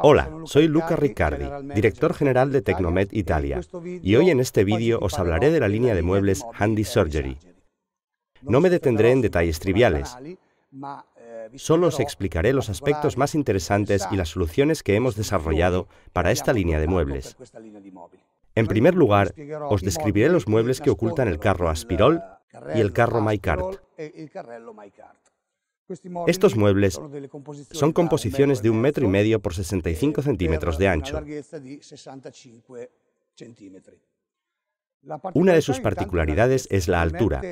Hola, soy Luca Riccardi, director general de Tecnomed Italia, y hoy en este vídeo os hablaré de la línea de muebles Handy Surgery. No me detendré en detalles triviales, eh, solo os explicaré los aspectos más interesantes y las soluciones que hemos desarrollado para esta línea de muebles. En primer lugar, os describiré los muebles que ocultan el carro Aspirol y el carro MyCart. Estos muebles son composiciones de un metro y medio por 65 eh, centímetros de ancho. Una de sus particularidades es la altura.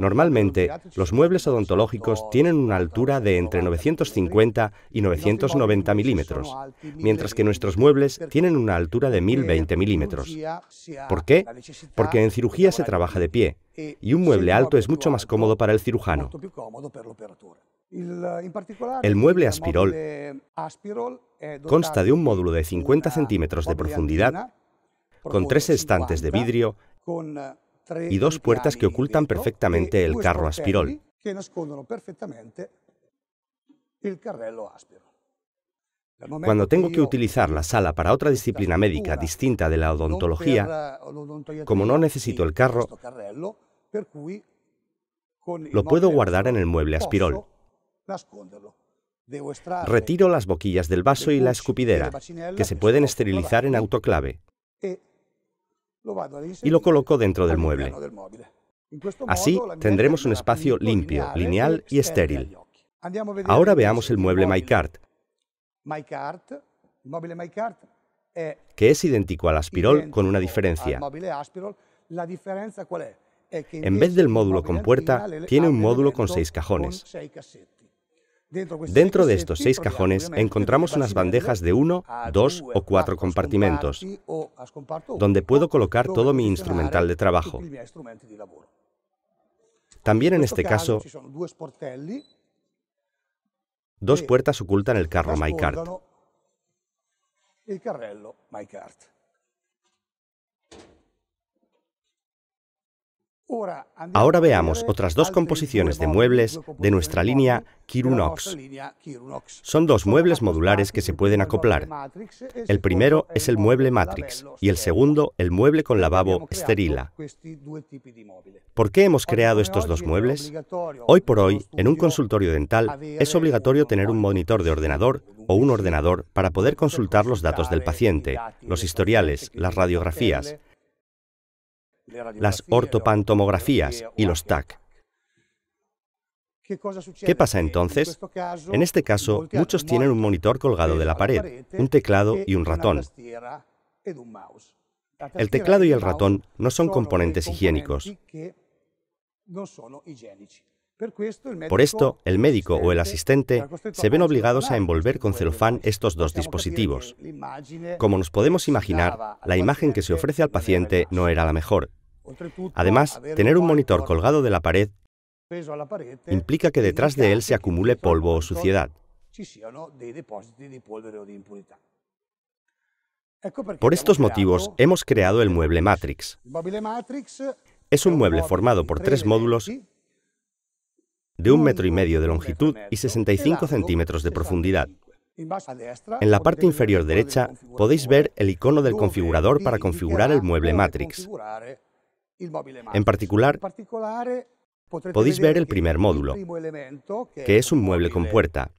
Normalmente, los muebles odontológicos tienen una altura de entre 950 y 990 milímetros, mientras que nuestros muebles tienen una altura de 1020 milímetros. ¿Por qué? Porque en cirugía se trabaja de pie, eh, y un mueble alto es mucho más cómodo para el cirujano. El mueble aspirol eh, consta de un módulo de 50 centímetros de profundidad con tres estantes de vidrio eh, y dos puertas que ocultan perfectamente el carro aspirol. Cuando tengo que utilizar la sala para otra disciplina médica distinta de la odontología, como no necesito el carro, lo puedo guardar en el mueble aspirol. Retiro las boquillas del vaso y la escupidera, que se pueden esterilizar en autoclave. E y lo colocó dentro del mueble. Así tendremos un espacio limpio, lineal e y estéril. Ahora veamos el mueble MyCart, que es idéntico al Aspirol con una diferencia. En vez del módulo con puerta, tiene un módulo con seis cajones. Pues, Dentro de estos seis cajones encontramos unas bandejas de uno, dos o cuatro compartimentos, donde puedo colocar todo mi instrumental de trabajo. También en este caso, dos eh, puertas ocultan el carro MyCart. Ahora veamos otras dos composiciones de muebles de nuestra línea Kirunox. Son dos muebles modulares que se pueden acoplar. El primero es el mueble Matrix y el segundo el mueble con lavabo esterila. ¿Por qué hemos creado estos dos muebles? Hoy por hoy, en un consultorio dental, es obligatorio tener un monitor de ordenador o un ordenador para poder consultar los datos del paciente, los historiales, las radiografías, las ortopantomografías y los TAC. ¿Qué pasa entonces? En este caso, muchos tienen un monitor colgado de la pared, un teclado y un ratón. El teclado y el ratón no son componentes higiénicos. Por esto, el médico o el asistente se ven obligados a envolver con celofán estos dos dispositivos. Como nos podemos imaginar, la imagen que se ofrece al paciente no era la mejor, Además, tener un monitor colgado de la pared ¿eh? implica que detrás de él se acumule polvo o suciedad. Por estos motivos hemos creado el mueble Matrix. Es un mueble formado por tres módulos de un metro y medio de longitud y 65 centímetros de profundidad. En la parte inferior derecha podéis ver el icono del configurador para configurar el mueble Matrix. En particular, eh, podéis ver el primer módulo, que es un mueble con puerta.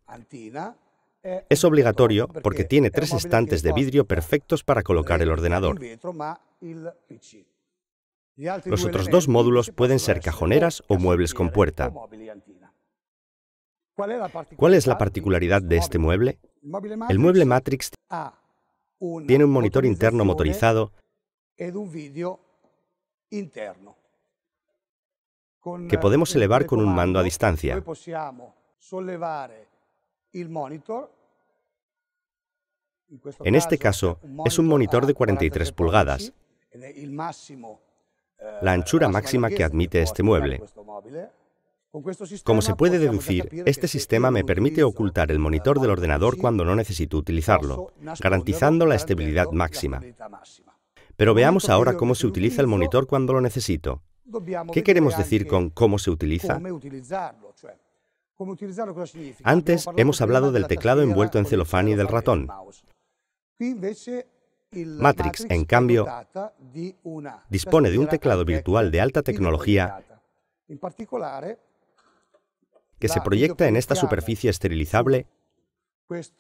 Eh, es obligatorio porque tiene tres estantes de vidrio perfectos para colocar el ordenador. Los otros dos módulos pueden ser cajoneras o muebles con puerta. ¿Cuál es la particularidad de este mueble? El mueble Matrix tiene un monitor interno motorizado que podemos elevar con un mando a distancia. En este caso, es un monitor de 43 pulgadas, eh, la anchura máxima que admite este mueble. Como se puede deducir, este sistema me permite ocultar el monitor del ordenador cuando no necesito utilizarlo, garantizando la estabilidad máxima. Pero veamos ahora cómo se utiliza el monitor cuando lo necesito. ¿Qué queremos decir con cómo se utiliza? Antes hemos hablado del teclado envuelto en celofán y del ratón. Matrix, en cambio, dispone de un teclado virtual de alta tecnología que se proyecta en esta superficie esterilizable que es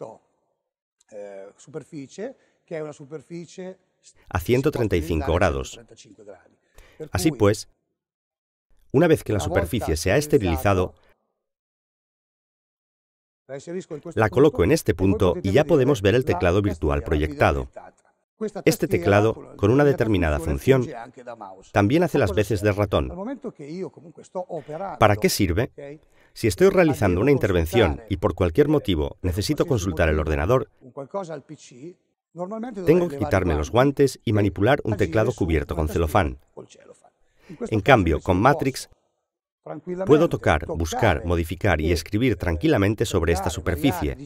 eh, una superficie a 135 grados. Así pues, una vez que la superficie se ha esterilizado, la coloco en este punto y ya podemos ver el teclado virtual proyectado. Este teclado, con una determinada función, también hace las veces de ratón. ¿Para qué sirve? Si estoy realizando una intervención y por cualquier motivo necesito consultar el ordenador, tengo que quitarme los guantes y manipular un teclado cubierto con celofán. En cambio, con Matrix puedo tocar, buscar, eh, modificar y eh, escribir eh, tranquilamente sobre esta superficie,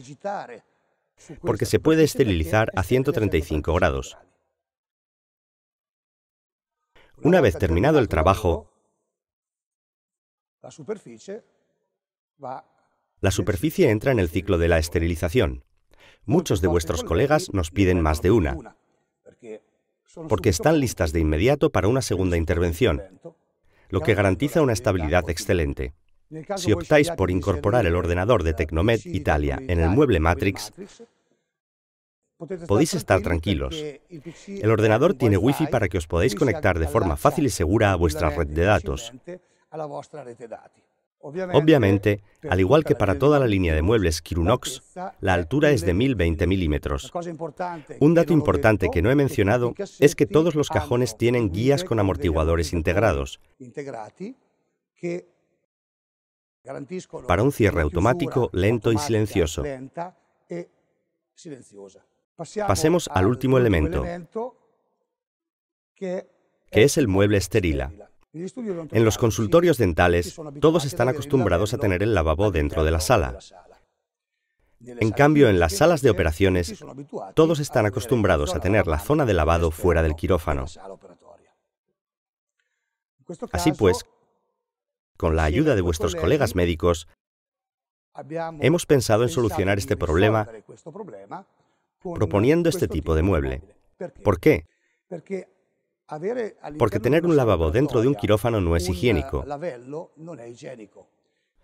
porque se puede esterilizar a 135 este grados. Una vez terminado el trabajo, la superficie entra en el ciclo de la esterilización. Muchos de vuestros colegas nos piden más de una, porque están listas de inmediato para una segunda intervención, lo que garantiza una estabilidad excelente. Si optáis por incorporar el ordenador de Tecnomed Italia en el mueble Matrix, podéis estar tranquilos. El ordenador tiene Wi-Fi para que os podáis conectar de forma fácil y segura a vuestra red de datos. Obviamente, al igual que para toda la línea de muebles Kirunox, la altura es de 1020 milímetros. Un dato importante que no he mencionado es que todos los cajones tienen guías con amortiguadores integrados. Para un cierre automático lento y silencioso. E Pasemos al último elemento, que es el mueble esterila. En los consultorios dentales, todos están acostumbrados a tener el lavabo dentro de la sala. En cambio, en las salas de operaciones, todos están acostumbrados a tener la zona de lavado fuera del quirófano. Así pues, con la ayuda de vuestros colegas médicos, hemos pensado en solucionar este, este problema proponiendo este tipo de mueble. ¿Por qué? Porque tener un lavabo dentro de un quirófano no es higiénico.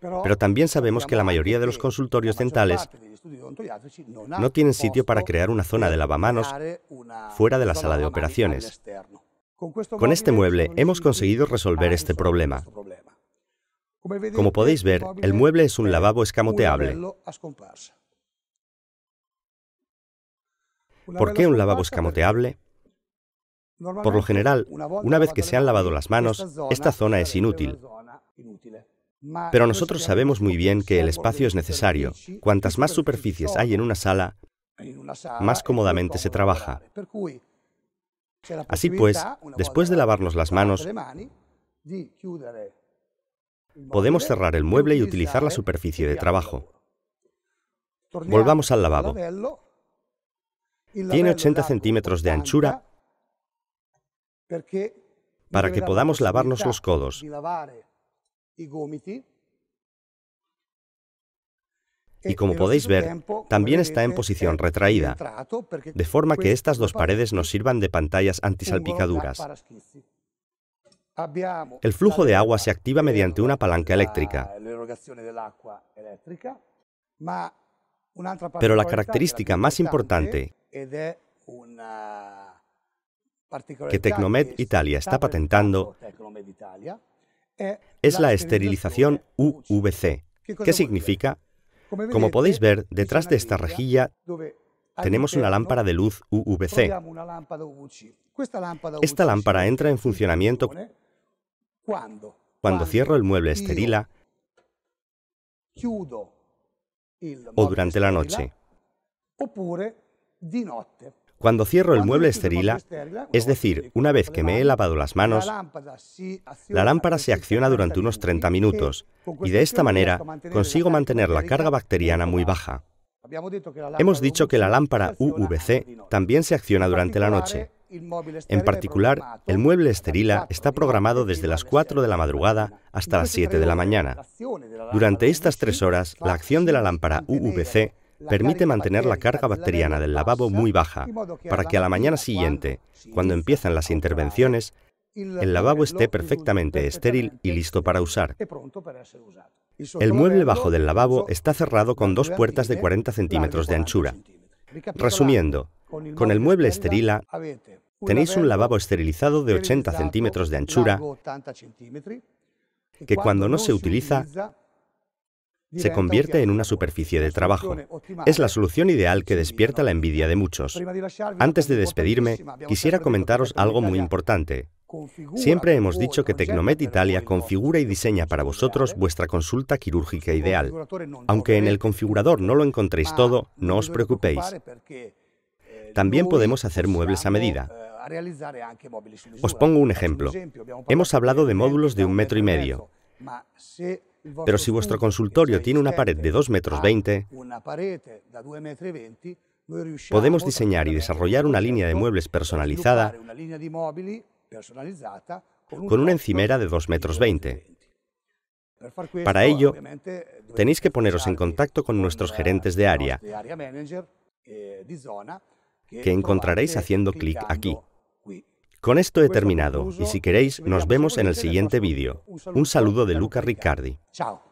Pero también sabemos que la mayoría de los consultorios dentales no tienen sitio para crear una zona de lavamanos fuera de la sala de operaciones. Con este mueble hemos conseguido resolver este problema. Como podéis ver, el mueble es un lavabo escamoteable. ¿Por qué un lavabo escamoteable? Por lo general, una vez que se han lavado las manos, esta zona es inútil. Pero nosotros sabemos muy bien que el espacio es necesario. Cuantas más superficies hay en una sala, más cómodamente se trabaja. Así pues, después de lavarnos las manos, podemos cerrar el e mueble y utilizar la superficie de trabajo. Volvamos al lavado. Tiene 80 centímetros de anchura para que podamos lavarnos los codos. E y como podéis ver, también está en posición retraída, de forma que estas dos paredes nos sirvan de pantallas antisalpicaduras. El flujo de agua se activa e mediante una palanca eléctrica. Pero la característica más importante que Tecnomed Italia está patentando eh, es la esterilización UVC. ¿Qué significa? Como podéis ver, detrás de esta rejilla tenemos una lámpara de luz UVC. Esta lámpara entra en funcionamiento cuando cierro el mueble esterila o durante la noche. Cuando cierro el mueble esterila, este es decir, una vez que me he lavado las manos, la lámpara se acciona durante unos 30 minutos y de esta manera consigo mantener la carga bacteriana muy baja. Hemos dicho que la lámpara UVC también se acciona durante la noche. E en particular, el mueble esterila está programado desde las 4 de la madrugada hasta las 7 de la mañana. Durante estas tres horas, la acción de la lámpara UVC permite mantener la carga bacteriana del lavabo muy baja, para que a la mañana siguiente, cuando empiezan las intervenciones, el lavabo esté perfectamente estéril y listo para usar. El mueble bajo del lavabo está cerrado con dos puertas de 40 centímetros de anchura. Resumiendo, con el mueble esterila tenéis un lavabo esterilizado de 80 centímetros de anchura que cuando no se utiliza se convierte en una superficie de trabajo. Es la solución ideal que despierta la envidia de muchos. Antes de despedirme, quisiera comentaros algo muy importante. Siempre hemos dicho que Tecnomed Italia configura y diseña para vosotros vuestra consulta quirúrgica ideal. Aunque en el configurador no lo encontréis todo, no os preocupéis. También podemos hacer muebles a medida. Os pongo un ejemplo. Hemos hablado de módulos de un metro y medio. Pero si vuestro consultorio tiene una pared de 2 metros podemos diseñar y desarrollar una línea de muebles personalizada con una encimera de 2 metros Para ello, tenéis que poneros en contacto con nuestros gerentes de área, que encontraréis haciendo clic aquí. Con esto he terminado y si queréis nos vemos en el siguiente vídeo. Un saludo de Luca Riccardi. Chao.